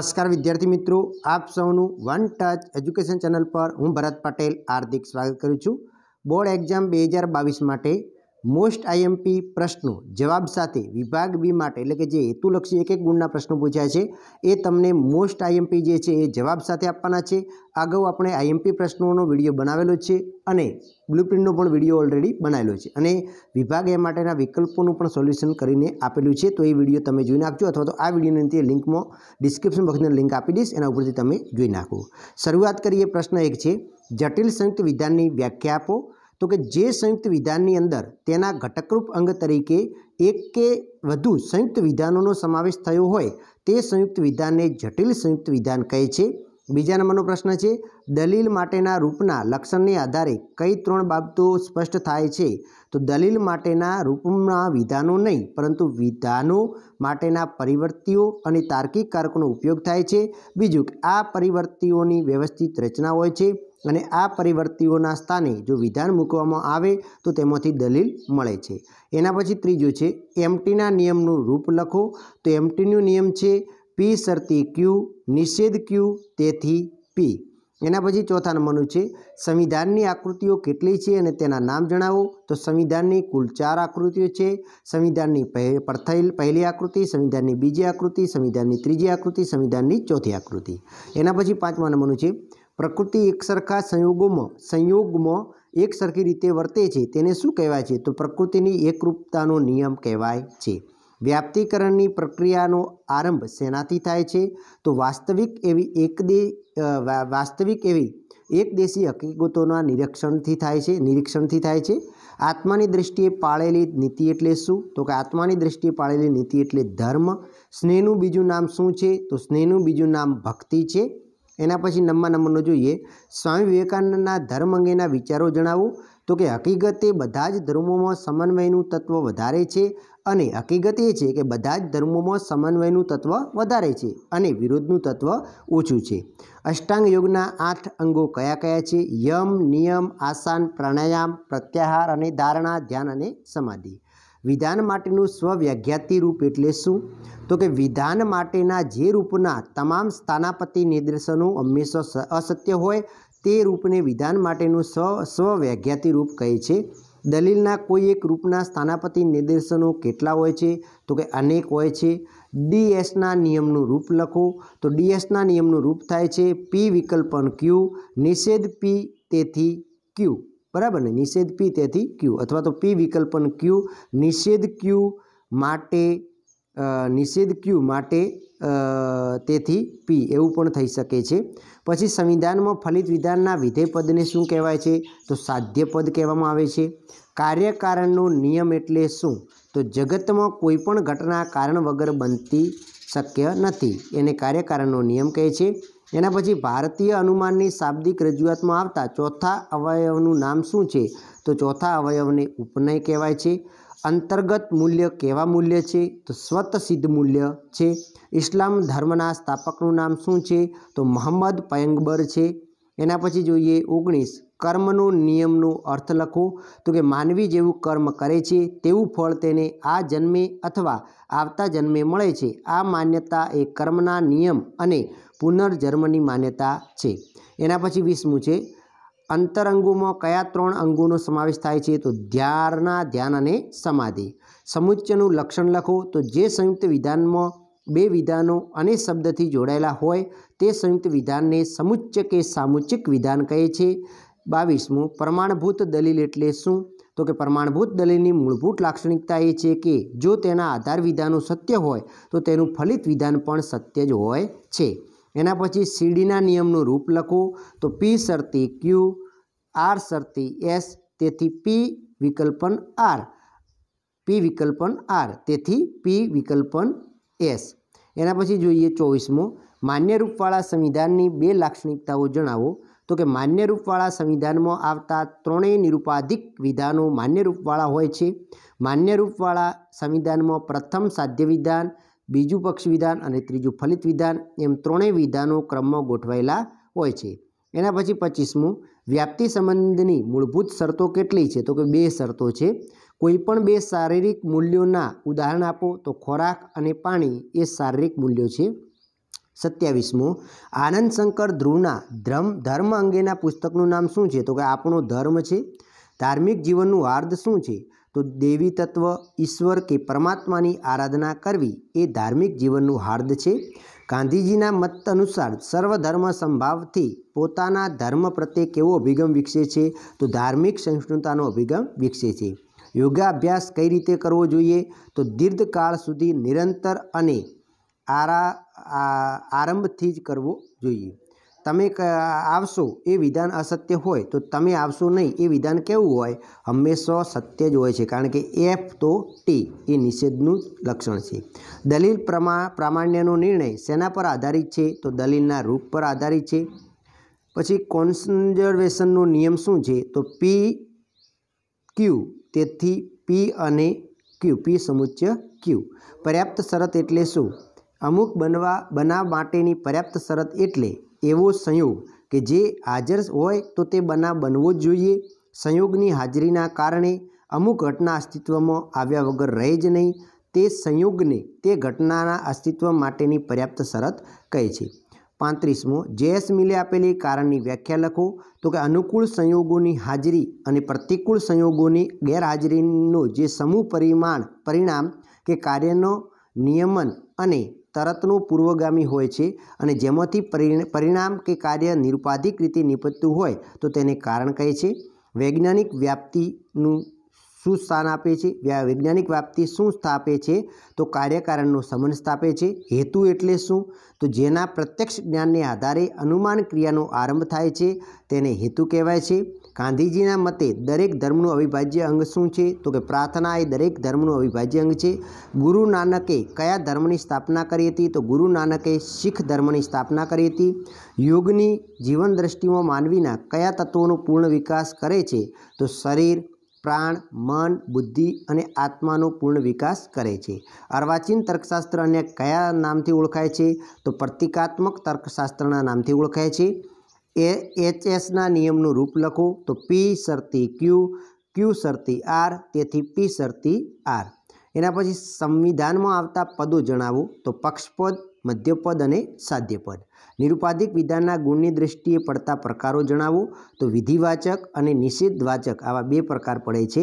નમસ્કાર વિદ્યાર્થી મિત્રો આપ સૌનું વન ટચ એજ્યુકેશન ચેનલ પર હું ભરત પટેલ હાર્દિક સ્વાગત કરું છું બોર્ડ એક્ઝામ બે હજાર બાવીસ માટે મોસ્ટ આઈએમપી પ્રશ્નો જવાબ સાથે વિભાગ બી માટે એટલે કે જે હેતુલક્ષી એક એક ગુણના પ્રશ્નો પૂછ્યા છે એ તમને મોસ્ટ આઈએમપી જે છે એ જવાબ સાથે આપવાના છે અગાઉ આપણે આઈએમપી પ્રશ્નોનો વિડીયો બનાવેલો છે અને બ્લુપ્રિન્ટનો પણ વિડીયો ઓલરેડી બનાવેલો છે અને વિભાગ એ માટેના વિકલ્પોનું પણ સોલ્યુશન કરીને આપેલું છે તો એ વિડીયો તમે જોઈ નાખજો અથવા તો આ વિડીયોની અંતે લિંકમાં ડિસ્ક્રિપ્શન બોક્સની લિંક આપી દઈશ એના ઉપરથી તમે જોઈ નાખો શરૂઆત કરીએ પ્રશ્ન એક છે જટિલ સંયુક્ત વિધાનની વ્યાખ્યા આપો તો કે જે સંયુક્ત વિધાનની અંદર તેના ઘટકરૂપ અંગ તરીકે એક કે વધુ સંયુક્ત વિધાનોનો સમાવેશ થયો હોય તે સંયુક્ત વિધાનને જટિલ સંયુક્ત વિધાન કહે છે બીજા નંબરનો પ્રશ્ન છે દલીલ માટેના રૂપના લક્ષણને આધારે કઈ ત્રણ બાબતો સ્પષ્ટ થાય છે તો દલીલ માટેના રૂપના વિધાનો નહીં પરંતુ વિધાનો માટેના પરિવર્તીઓ અને તાર્કિક કારકોનો ઉપયોગ થાય છે બીજું કે આ પરિવર્તિઓની વ્યવસ્થિત રચના હોય છે અને આ પરિવર્તિઓના સ્થાને જો વિધાન મૂકવામાં આવે તો તેમાંથી દલીલ મળે છે એના પછી ત્રીજું છે એમટીના નિયમનું રૂપ લખો તો એમટીનું નિયમ છે પી શરતી ક્યુ નિષેધ ક્યુ તેથી પી એના પછી ચોથા નંબરનું છે સંવિધાનની આકૃતિઓ કેટલી છે અને તેના નામ જણાવો તો સંવિધાનની કુલ ચાર આકૃતિઓ છે સંવિધાનની પહેલી આકૃતિ સંવિધાનની બીજી આકૃતિ સંવિધાનની ત્રીજી આકૃતિ સંવિધાનની ચોથી આકૃતિ એના પછી પાંચમા નંબરનું છે પ્રકૃતિ એકસરખા સંયોગોમાં સંયોગમાં એકસરખી રીતે વર્તે છે તેને શું કહેવાય છે તો પ્રકૃતિની એકરૂપતાનો નિયમ કહેવાય છે વ્યાપ્તિકરણની પ્રક્રિયાનો આરંભ શેનાથી થાય છે તો વાસ્તવિક એવી એક દે વાસ્તવિક એવી એક દેશી હકીકતોના નિરીક્ષણથી થાય છે નિરીક્ષણથી થાય છે આત્માની દૃષ્ટિએ પાળેલી નીતિ એટલે શું તો કે આત્માની દૃષ્ટિએ પાળેલી નીતિ એટલે ધર્મ સ્નેહનું બીજું નામ શું છે તો સ્નેહનું બીજું નામ ભક્તિ છે એના પછી નવમા નંબરનો જોઈએ સ્વામી વિવેકાનંદના ધર્મ અંગેના વિચારો જણાવો તો કે હકીકત એ બધા જ ધર્મોમાં સમન્વયનું તત્વ વધારે છે અને હકીકત એ છે કે બધા જ ધર્મોમાં સમન્વયનું તત્વ વધારે છે અને વિરોધનું તત્વ ઓછું છે અષ્ટાંગ યોગના આઠ અંગો કયા કયા છે યમ નિયમ આસાન પ્રાણાયામ પ્રત્યાહાર અને ધારણા ધ્યાન અને સમાધિ વિધાન માટેનું સ્વવ્યાખ્યાતી રૂપ એટલે શું તો કે વિધાન માટેના જે રૂપના તમામ સ્થાનાપતિ નિદર્શનો હંમેશા અસત્ય હોય તે રૂપને વિધાન માટેનું સ્વ સ્વવ્યાખ્યાતી રૂપ કહે છે દલીલના કોઈ એક રૂપના સ્થાનાપતિ નિદર્શનો કેટલા હોય છે તો કે અનેક હોય છે ડીએસના નિયમનું રૂપ લખો તો ડીએસના નિયમનું રૂપ થાય છે પી વિકલ્પન ક્યુ નિષેધ પી તેથી ક્યુ બરાબર ને નિષેધ પી તેથી ક્યુ અથવા તો પી વિકલ્પન ક્યુ નિષેધ ક્યુ માટે નિષેધ ક્યુ માટે તેથી પી એવું પણ થઈ શકે છે પછી સંવિધાનમાં ફલિત વિધાનના વિધેયપદને શું કહેવાય છે તો સાધ્યપદ કહેવામાં આવે છે કાર્યકારણનો નિયમ એટલે શું તો જગતમાં કોઈપણ ઘટના કારણ વગર બનતી શક્ય નથી એને કાર્યકારણનો નિયમ કહે છે એના પછી ભારતીય અનુમાનની શાબ્દિક રજૂઆતમાં આવતા ચોથા અવયવનું નામ શું છે તો ચોથા અવયવને ઉપનય કહેવાય છે અંતર્ગત મૂલ્ય કેવા મૂલ્ય છે તો સિદ્ધ મૂલ્ય છે ઇસ્લામ ધર્મના સ્થાપકનું નામ શું છે તો મોહમ્મદ પયંગબર છે એના પછી જોઈએ ઓગણીસ કર્મનું નિયમનું અર્થ લખો તો કે માનવી જેવું કર્મ કરે છે તેવું ફળ તેને આ જન્મે અથવા આવતા જન્મે મળે છે આ માન્યતા એ કર્મના નિયમ અને પુનર્જન્મની માન્યતા છે એના પછી વીસમું છે અંતરંગોમાં કયા ત્રણ અંગોનો સમાવેશ થાય છે તો ધ્યાનના ધ્યાન અને સમાધિ સમુચ્ચનું લક્ષણ લખો તો જે સંયુક્ત વિધાનમાં બે વિધાનો અને શબ્દથી જોડાયેલા હોય તે સંયુક્ત વિધાનને સમુચ્ચ કે સામુચ્ચિક વિધાન કહે છે બાવીસમું પ્રમાણભૂત દલીલ એટલે શું તો કે પ્રમાણભૂત દલીલની મૂળભૂત લાક્ષણિકતા એ છે કે જો તેના આધાર વિધાનો સત્ય હોય તો તેનું ફલિત વિધાન પણ સત્ય જ હોય છે એના પછી સીડીના નિયમનું રૂપ લખો તો પી સરતી ક્યુ આર સરતી એસ તેથી પી વિકલ્પન આર પી વિકલ્પન આર તેથી પી વિકલ્પન એસ એના પછી જોઈએ ચોવીસમો માન્ય રૂપવાળા સંવિધાનની બે લાક્ષણિકતાઓ જણાવો તો કે માન્ય રૂપવાળા સંવિધાનમાં આવતા ત્રણેય નિરૂપાધિક વિધાનો માન્ય રૂપવાળા હોય છે માન્ય રૂપવાળા સંવિધાનમાં પ્રથમ સાધ્ય વિધાન બીજું પક્ષ વિધાન અને ત્રીજું ફલિત વિધાન એમ ત્રણેય વિધાનો ક્રમમાં ગોઠવાયેલા હોય છે એના પછી પચીસમું વ્યાપ્તિ સંબંધની મૂળભૂત શરતો કેટલી છે તો કે બે શરતો છે કોઈપણ બે શારીરિક મૂલ્યોના ઉદાહરણ આપો તો ખોરાક અને પાણી એ શારીરિક મૂલ્યો છે સત્યાવીસમું આનંદ શંકર ધ્રુવના ધ્રમ ધર્મ અંગેના પુસ્તકનું નામ શું છે તો કે આપણો ધર્મ છે ધાર્મિક જીવનનું હાર્દ શું છે તો દેવી તત્વ ઈશ્વર કે પરમાત્માની આરાધના કરવી એ ધાર્મિક જીવનનું હાર્દ છે ગાંધીજીના મત અનુસાર સર્વધર્મ સંભાવથી પોતાના ધર્મ પ્રત્યે કેવો અભિગમ વિકસે છે તો ધાર્મિક સહિષ્ણુતાનો અભિગમ વિકસે છે યોગાભ્યાસ કઈ રીતે કરવો જોઈએ તો દીર્ઘકાળ સુધી નિરંતર અને આરા આરંભથી જ કરવો જોઈએ તમે આવશો એ વિધાન અસત્ય હોય તો તમે આવશો નહીં એ વિધાન કેવું હોય હંમેશા સત્ય જ હોય છે કારણ કે એફ તો ટી એ નિષેધનું લક્ષણ છે દલીલ પ્રમા પ્રામાણ્યનો નિર્ણય શેના પર આધારિત છે તો દલીલના રૂપ પર આધારિત છે પછી કોન્સર્વેશનનો નિયમ શું છે તો પી ક્યુ તેથી પી અને ક્યુ પી સમુચ્ય ક્યુ પર્યાપ્ત શરત એટલે શું અમુક બનવા બનાવ માટેની પર્યાપ્ત શરત એટલે એવો સંયોગ કે જે હાજર હોય તો તે બનાવ બનવો જ જોઈએ સંયોગની હાજરીના કારણે અમુક ઘટના અસ્તિત્વમાં આવ્યા વગર રહે જ નહીં તે સંયોગને તે ઘટનાના અસ્તિત્વ માટેની પર્યાપ્ત શરત કહે છે પાંત્રીસમો જેએસ મિલે આપેલી કારણની વ્યાખ્યા લખો તો કે અનુકૂળ સંયોગોની હાજરી અને પ્રતિકૂળ સંયોગોની ગેરહાજરીનો જે સમૂહ પરિમાણ પરિણામ કે કાર્યનો નિયમન અને તરતનું પૂર્વગામી હોય છે અને જેમાંથી પરિણામ કે કાર્ય નિરુપાધિક રીતે નીપજતું હોય તો તેને કારણ કહે છે વૈજ્ઞાનિક વ્યાપ્તિનું શું સ્થાન આપે છે વૈજ્ઞાનિક વ્યાપ્તિ શું સ્થાપે છે તો કાર્યકારણનો સંબંધ સ્થાપે છે હેતુ એટલે શું તો જેના પ્રત્યક્ષ જ્ઞાનને આધારે અનુમાન ક્રિયાનો આરંભ થાય છે તેને હેતુ કહેવાય છે ગાંધીજીના મતે દરેક ધર્મનું અવિભાજ્ય અંગ શું છે તો કે પ્રાર્થના એ દરેક ધર્મનું અવિભાજ્ય અંગ છે ગુરુ નાનકે કયા ધર્મની સ્થાપના કરી હતી તો ગુરુ નાનકે શીખ ધર્મની સ્થાપના કરી હતી યોગની જીવન દ્રષ્ટિમાં માનવીના કયા તત્વોનો પૂર્ણ વિકાસ કરે છે તો શરીર પ્રાણ મન બુદ્ધિ અને આત્માનો પૂર્ણ વિકાસ કરે છે અર્વાચીન તર્કશાસ્ત્ર અન્ય કયા નામથી ઓળખાય છે તો પ્રતિકાત્મક તર્કશાસ્ત્રના નામથી ઓળખાય છે એ એચ એસના નિયમનું રૂપ લખું તો પી સરતી ક્યુ ક્યુ સરતી આર તેથી પી સરતી આર એના પછી સંવિધાનમાં આવતા પદો જણાવો તો પક્ષપદ મધ્યપદ અને સાધ્યપદ નિરુપાધિક વિધાનના ગુણની દ્રષ્ટિએ પડતા પ્રકારો જણાવો તો વિધિવાચક અને નિષેધવાચક આવા બે પ્રકાર પડે છે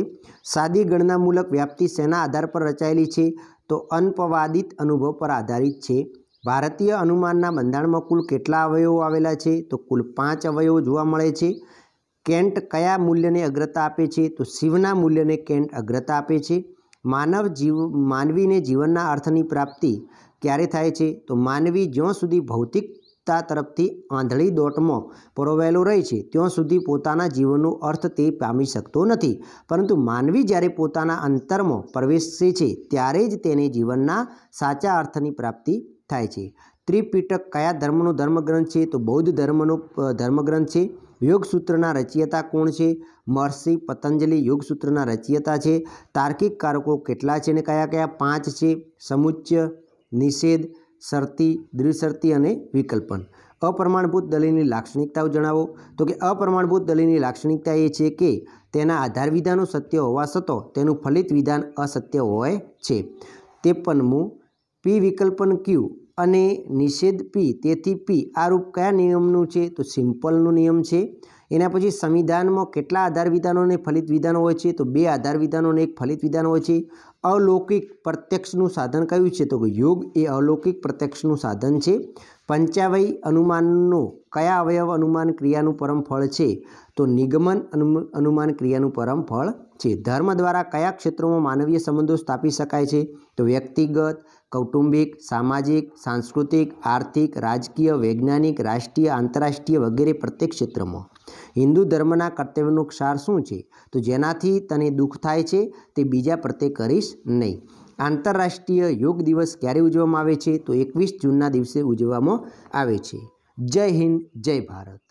સાદી ગણનામૂલક વ્યાપ્તિ શેના આધાર પર રચાયેલી છે તો અનપવાદિત અનુભવ પર આધારિત છે ભારતીય અનુમાનના બંધારણમાં કુલ કેટલા અવયવો આવેલા છે તો કુલ પાંચ અવયવો જોવા મળે છે કેન્ટ કયા મૂલ્યને અગ્રતા આપે છે તો શિવના મૂલ્યને કેન્ટ અગ્રતા આપે છે માનવ જીવ માનવીને જીવનના અર્થની પ્રાપ્તિ ક્યારે થાય છે તો માનવી જ્યાં સુધી ભૌતિકતા તરફથી આંધળી દોટમાં પરોવાયેલો રહે છે ત્યાં સુધી પોતાના જીવનનો અર્થ તે પામી શકતો નથી પરંતુ માનવી જ્યારે પોતાના અંતરમાં પ્રવેશે છે ત્યારે જ તેને જીવનના સાચા અર્થની પ્રાપ્તિ થાય છે ત્રિપીટક કયા ધર્મનો ધર્મગ્રંથ છે તો બૌદ્ધ ધર્મનો ધર્મગ્રંથ છે યોગસૂત્રના રચયિતા કોણ છે મહર્ષિ પતંજલિ યોગસૂત્રના રચયિતા છે તાર્કિક કારકો કેટલા છે અને કયા કયા પાંચ છે સમુચ્ય નિષેધ શરતી દ્વિશરતી અને વિકલ્પન અપ્રમાણભૂત દલીલની લાક્ષણિકતાઓ જણાવો તો કે અપ્રમાણભૂત દલીલની લાક્ષણિકતા એ છે કે તેના આધાર વિધાનો સત્ય હોવા છતાં તેનું ફલિત વિધાન અસત્ય હોય છે તેપનમું પી વિકલ્પન ક્યુ અને નિષેધ પી તેથી પી આ રૂપ કયા નિયમનું છે તો સિમ્પલનું નિયમ છે એના પછી સંવિધાનમાં કેટલા આધાર વિધાનો અને ફલિત વિધાનો હોય છે તો બે આધાર વિધાનો અને એક ફલિત વિધાન હોય છે અલૌકિક પ્રત્યક્ષનું સાધન કયું છે તો યોગ એ અલૌકિક પ્રત્યક્ષનું સાધન છે પંચાવય અનુમાનનો કયા અવયવ અનુમાન ક્રિયાનું પરમ ફળ છે તો નિગમન અનુમાન ક્રિયાનું પરમ ફળ છે ધર્મ દ્વારા કયા ક્ષેત્રોમાં માનવીય સંબંધો સ્થાપી શકાય છે તો વ્યક્તિગત કૌટુંબિક સામાજિક સાંસ્કૃતિક આર્થિક રાજકીય વૈજ્ઞાનિક રાષ્ટ્રીય આંતરરાષ્ટ્રીય વગેરે પ્રત્યેક ક્ષેત્રમાં હિન્દુ ધર્મના કર્તવ્યનો ક્ષાર શું છે તો જેનાથી તને દુઃખ થાય છે તે બીજા પ્રત્યે કરીશ નહીં આંતરરાષ્ટ્રીય યોગ દિવસ ક્યારે ઉજવવામાં આવે છે તો એકવીસ જૂનના દિવસે ઉજવવામાં આવે છે જય હિન્દ જય ભારત